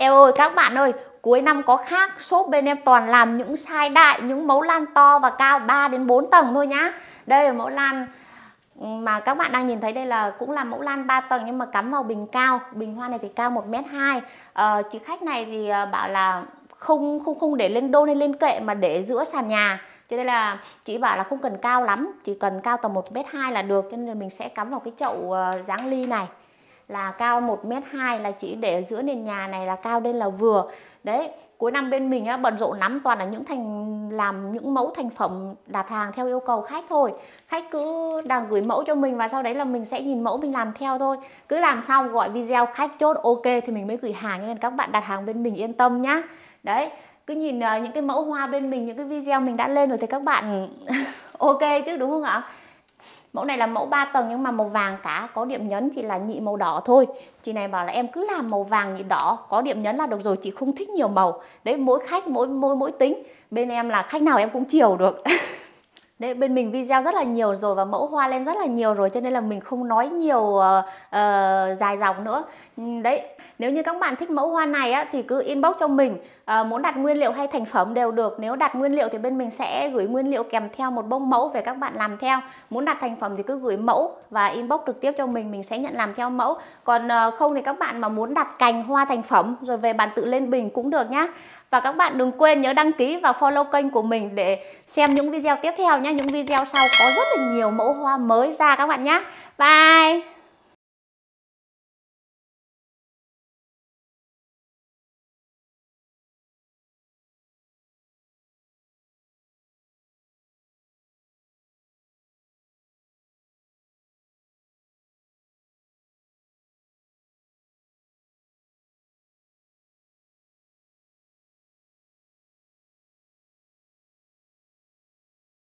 Em ơi các bạn ơi, cuối năm có khác, shop bên em toàn làm những sai đại, những mẫu lan to và cao 3 đến 4 tầng thôi nhá. Đây là mẫu lan mà các bạn đang nhìn thấy đây là cũng là mẫu lan 3 tầng nhưng mà cắm vào bình cao. Bình hoa này thì cao 1m2. À, ờ, chị khách này thì ờ, bảo là không không không để lên đôn hay lên kệ mà để giữa sàn nhà cho nên là chị bảo là không cần cao lắm chỉ cần cao tầm 1 mét hai là được cho nên mình sẽ cắm vào cái chậu dáng ờ, ly này là cao 1m2 là chỉ để giữa nền nhà này là cao lên là vừa đấy cuối năm bên mình á, bận rộn lắm toàn là những thành làm những mẫu thành phẩm đặt hàng theo yêu cầu khách thôi khách cứ đang gửi mẫu cho mình và sau đấy là mình sẽ nhìn mẫu mình làm theo thôi cứ làm xong gọi video khách chốt ok thì mình mới gửi hàng nên các bạn đặt hàng bên mình yên tâm nhá đấy cứ nhìn ờ, những cái mẫu hoa bên mình những cái video mình đã lên rồi thì các bạn ok chứ đúng không ạ mẫu này là mẫu 3 tầng nhưng mà màu vàng cả có điểm nhấn chỉ là nhị màu đỏ thôi chị này bảo là em cứ làm màu vàng nhị đỏ có điểm nhấn là được rồi chị không thích nhiều màu đấy mỗi khách mỗi mỗi mỗi tính bên em là khách nào em cũng chiều được Đấy, bên mình video rất là nhiều rồi và mẫu hoa lên rất là nhiều rồi cho nên là mình không nói nhiều uh, uh, dài dòng nữa ừ, đấy nếu như các bạn thích mẫu hoa này á, thì cứ inbox cho mình uh, muốn đặt nguyên liệu hay thành phẩm đều được nếu đặt nguyên liệu thì bên mình sẽ gửi nguyên liệu kèm theo một bông mẫu về các bạn làm theo muốn đặt thành phẩm thì cứ gửi mẫu và inbox trực tiếp cho mình mình sẽ nhận làm theo mẫu còn uh, không thì các bạn mà muốn đặt cành hoa thành phẩm rồi về bạn tự lên bình cũng được nhá và các bạn đừng quên nhớ đăng ký và follow kênh của mình để xem những video tiếp theo nhé nhé những video sau có rất là nhiều mẫu hoa mới ra các bạn nhé bye